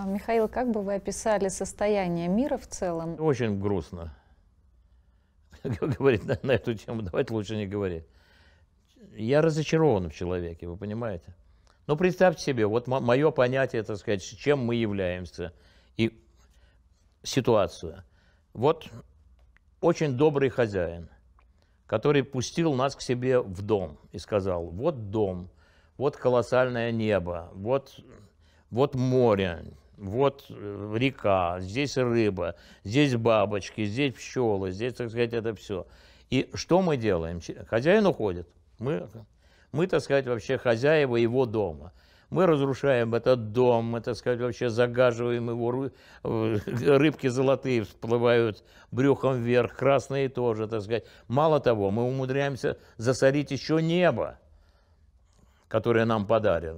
А, Михаил, как бы вы описали состояние мира в целом? Очень грустно. Говорить на, на эту тему давайте лучше не говорить. Я разочарован в человеке, вы понимаете? Но ну, представьте себе, вот мое понятие, так сказать, чем мы являемся и ситуацию. Вот очень добрый хозяин, который пустил нас к себе в дом и сказал, вот дом, вот колоссальное небо, вот, вот море, вот э, река, здесь рыба, здесь бабочки, здесь пчелы, здесь, так сказать, это все. И что мы делаем? Хозяин уходит. Мы, мы так сказать, вообще хозяева его дома. Мы разрушаем этот дом, мы, так сказать, вообще загаживаем его, э, рыбки золотые всплывают брюхом вверх, красные тоже, так сказать. Мало того, мы умудряемся засорить еще небо, которое нам подарено.